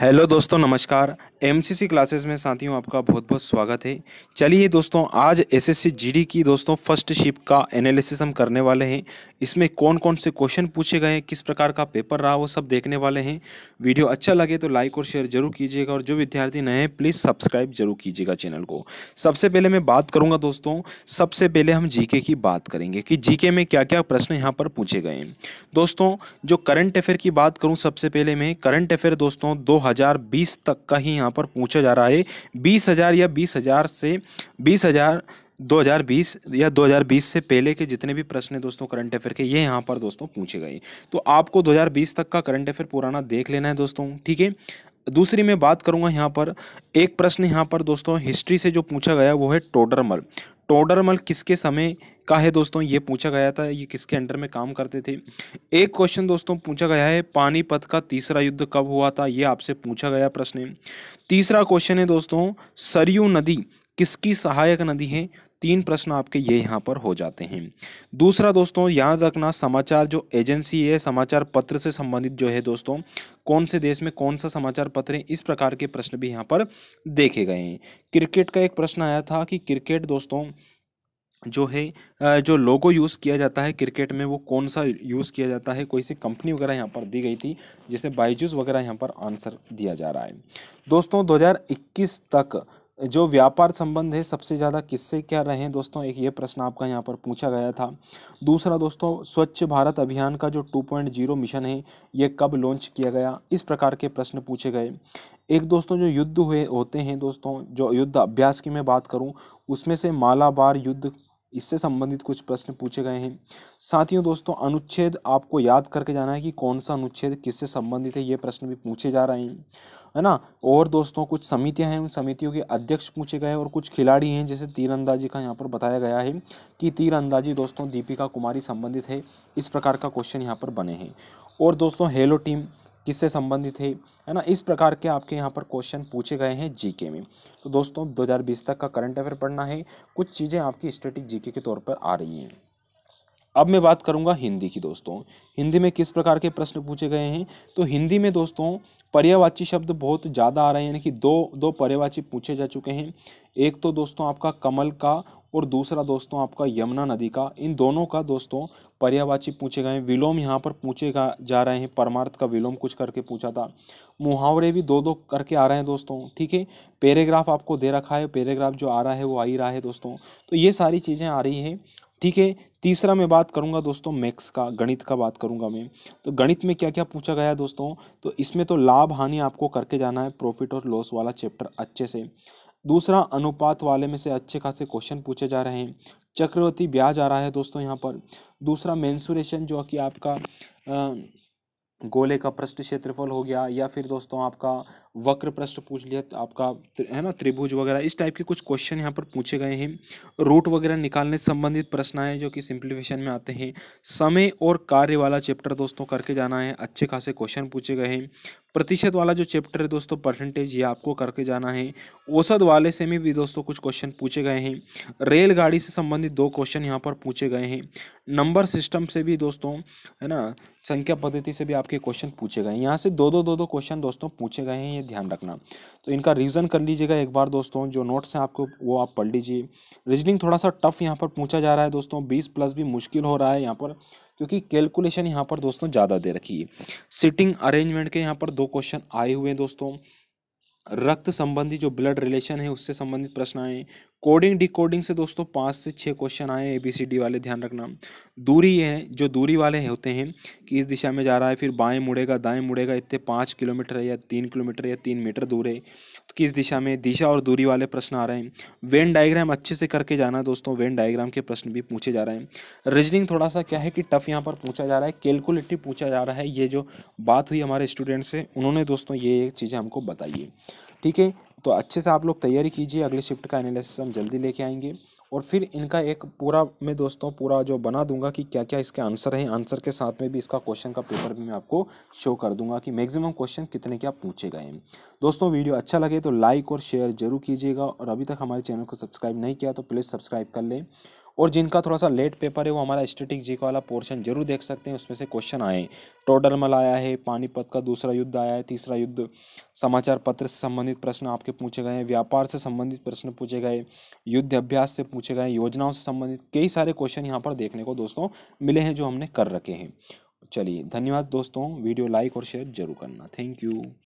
hello दोस्तों नमस्कार MCC classes में साथियों आपका बहुत बहुत स्वागत है चलिए दोस्तों आज एसएससी जीडी की दोस्तों फर्स्ट शिप का एनालिसिस हम करने वाले हैं इसमें कौन कौन से क्वेश्चन पूछे गए हैं किस प्रकार का पेपर रहा वो सब देखने वाले हैं वीडियो अच्छा लगे तो लाइक और शेयर जरूर कीजिएगा और जो विद्यार्थी नए हैं प्लीज़ सब्सक्राइब जरूर कीजिएगा चैनल को सबसे पहले मैं बात करूँगा दोस्तों सबसे पहले हम जी की बात करेंगे कि जी में क्या क्या प्रश्न यहाँ पर पूछे गए हैं दोस्तों जो करंट अफेयर की बात करूँ सबसे पहले मैं करंट अफेयर दोस्तों दो 2020 तक का ही यहाँ पर पूछा जा रहा है बीस हज़ार या बीस हज़ार से बीस हज़ार 2020 या 2020 से पहले के जितने भी प्रश्न है दोस्तों करंट अफेयर के ये यहाँ पर दोस्तों पूछे गए तो आपको 2020 तक का करंट अफेयर पुराना देख लेना है दोस्तों ठीक है दूसरी मैं बात करूंगा यहाँ पर एक प्रश्न यहाँ पर दोस्तों हिस्ट्री से जो पूछा गया वो है टोडरमल टोडरमल किसके समय का है दोस्तों ये पूछा गया था ये किसके अंडर में काम करते थे एक क्वेश्चन दोस्तों पूछा गया है पानीपत का तीसरा युद्ध कब हुआ था ये आपसे पूछा गया प्रश्न तीसरा क्वेश्चन है दोस्तों सरयू नदी किसकी सहायक नदी है तीन प्रश्न आपके ये यहाँ पर हो जाते हैं दूसरा दोस्तों याद रखना समाचार जो एजेंसी है समाचार पत्र से संबंधित जो है दोस्तों कौन से देश में कौन सा समाचार पत्र है इस प्रकार के प्रश्न भी यहाँ पर देखे गए हैं क्रिकेट का एक प्रश्न आया था कि क्रिकेट दोस्तों जो है जो लोगो यूज़ किया जाता है क्रिकेट में वो कौन सा यूज़ किया जाता है कोई सी कंपनी वगैरह यहाँ पर दी गई थी जैसे बाइजूस वगैरह यहाँ पर आंसर दिया जा रहा है दोस्तों 2021 तक जो व्यापार संबंध है सबसे ज़्यादा किससे क्या रहे हैं दोस्तों एक ये प्रश्न आपका यहाँ पर पूछा गया था दूसरा दोस्तों स्वच्छ भारत अभियान का जो 2.0 मिशन है ये कब लॉन्च किया गया इस प्रकार के प्रश्न पूछे गए एक दोस्तों जो युद्ध हुए होते हैं दोस्तों जो युद्ध अभ्यास की मैं बात करूँ उसमें से मालाबार युद्ध इससे संबंधित कुछ प्रश्न पूछे गए हैं साथियों दोस्तों अनुच्छेद आपको याद करके जाना है कि कौन सा अनुच्छेद किससे संबंधित है ये प्रश्न भी पूछे जा रहे हैं है ना और दोस्तों कुछ समितियां हैं उन समितियों के अध्यक्ष पूछे गए हैं और कुछ खिलाड़ी हैं जैसे तीरंदाजी का यहाँ पर बताया गया है कि तीरंदाजी दोस्तों दीपिका कुमारी संबंधित है इस प्रकार का क्वेश्चन यहाँ पर बने हैं और दोस्तों हेलो टीम किससे संबंधित है है ना इस प्रकार के आपके यहाँ पर क्वेश्चन पूछे गए हैं जीके में तो दोस्तों 2020 तक का करंट अफेयर पढ़ना है कुछ चीज़ें आपकी स्टेटिक जीके के तौर पर आ रही हैं अब मैं बात करूंगा हिंदी की दोस्तों हिंदी में किस प्रकार के प्रश्न पूछे गए हैं तो हिंदी में दोस्तों पर्यावाची शब्द बहुत ज़्यादा आ रहे हैं यानी कि दो दो पर्यावाची पूछे जा चुके हैं एक तो दोस्तों आपका कमल का और दूसरा दोस्तों आपका यमुना नदी का इन दोनों का दोस्तों पर्यावाची पूछे गए हैं विलोम यहाँ पर पूछे जा रहे हैं परमार्थ का विलोम कुछ करके पूछा था मुहावरे भी दो दो करके आ रहे हैं दोस्तों ठीक है पैराग्राफ आपको दे रखा है पैराग्राफ जो आ रहा है वो आ ही रहा है दोस्तों तो ये सारी चीज़ें आ रही हैं ठीक है तीसरा मैं बात करूंगा दोस्तों मैक्स का गणित का बात करूंगा मैं तो गणित में क्या क्या पूछा गया दोस्तों तो इसमें तो लाभ हानि आपको करके जाना है प्रॉफिट और लॉस वाला चैप्टर अच्छे से दूसरा अनुपात वाले में से अच्छे खासे क्वेश्चन पूछे जा रहे हैं चक्रवर्ती ब्याज आ रहा है दोस्तों यहाँ पर दूसरा मेंसुरेशन जो कि आपका आ, गोले का पृष्ठ क्षेत्रफल हो गया या फिर दोस्तों आपका वक्र प्रश्न पूछ लिया तो आपका है ना त्रिभुज वगैरह इस टाइप के कुछ क्वेश्चन यहाँ पर पूछे गए हैं रूट वगैरह निकालने संबंधित प्रश्न आए जो कि सिंप्लीफिकेशन में आते हैं समय और कार्य वाला चैप्टर दोस्तों करके जाना है अच्छे खासे क्वेश्चन पूछे गए हैं प्रतिशत वाला जो चैप्टर है दोस्तों परसेंटेज ये आपको करके जाना है औसत वाले से भी दोस्तों कुछ क्वेश्चन पूछे गए हैं रेलगाड़ी से संबंधित दो क्वेश्चन यहाँ पर पूछे गए हैं नंबर सिस्टम से भी दोस्तों है ना संख्या पद्धति से भी आपके क्वेश्चन पूछे गए हैं यहाँ से दो दो दो दो क्वेश्चन दोस्तों पूछे गए हैं है ध्यान रखना तो इनका रीज़न कर लीजिएगा एक बार दोस्तों जो नोट्स हैं आपको वो आप पढ़ लीजिए रीजनिंग थोड़ा सा टफ यहाँ पर पूछा जा रहा है दोस्तों बीस प्लस भी मुश्किल हो रहा है यहाँ पर क्योंकि कैलकुलेशन यहाँ पर दोस्तों ज़्यादा दे रखी है सिटिंग अरेंजमेंट के यहाँ पर दो क्वेश्चन आए हुए हैं दोस्तों रक्त संबंधी जो ब्लड रिलेशन है उससे संबंधित प्रश्न आए कोडिंग डिकोडिंग से दोस्तों पाँच से छः क्वेश्चन आए ए बी सी डी वाले ध्यान रखना दूरी ये है जो दूरी वाले होते हैं कि इस दिशा में जा रहा है फिर बाएं मुड़ेगा दाएं मुड़ेगा इतने पाँच किलोमीटर है या तीन किलोमीटर या तीन मीटर दूर है तो किस दिशा में दिशा और दूरी वाले प्रश्न आ रहे हैं वेन डाइग्राम अच्छे से करके जाना दोस्तों वेन डाइग्राम के प्रश्न भी पूछे जा रहे हैं रीजनिंग थोड़ा सा क्या है कि टफ यहाँ पर पूछा जा रहा है कैलकुलेटिव पूछा जा रहा है ये जो बात हुई हमारे स्टूडेंट से उन्होंने दोस्तों ये चीज़ें हमको बताइए ठीक है तो अच्छे से आप लोग तैयारी कीजिए अगले शिफ्ट का एनालिसिस हम जल्दी लेके आएंगे और फिर इनका एक पूरा मैं दोस्तों पूरा जो बना दूंगा कि क्या क्या इसके आंसर हैं आंसर के साथ में भी इसका क्वेश्चन का पेपर भी मैं आपको शो कर दूंगा कि मैक्सिमम क्वेश्चन कितने क्या पूछे गए हैं दोस्तों वीडियो अच्छा लगे तो लाइक और शेयर जरूर कीजिएगा और अभी तक हमारे चैनल को सब्सक्राइब नहीं किया तो प्लीज़ सब्सक्राइब कर लें और जिनका थोड़ा सा लेट पेपर है वो हमारा स्टेटिक जी वाला पोर्शन जरूर देख सकते हैं उसमें से क्वेश्चन आए मल आया है पानीपत का दूसरा युद्ध आया है तीसरा युद्ध समाचार पत्र से संबंधित प्रश्न आपके पूछे गए हैं व्यापार से संबंधित प्रश्न पूछे गए युद्ध अभ्यास से पूछे गए योजनाओं से संबंधित कई सारे क्वेश्चन यहाँ पर देखने को दोस्तों मिले हैं जो हमने कर रखे हैं चलिए धन्यवाद दोस्तों वीडियो लाइक और शेयर जरूर करना थैंक यू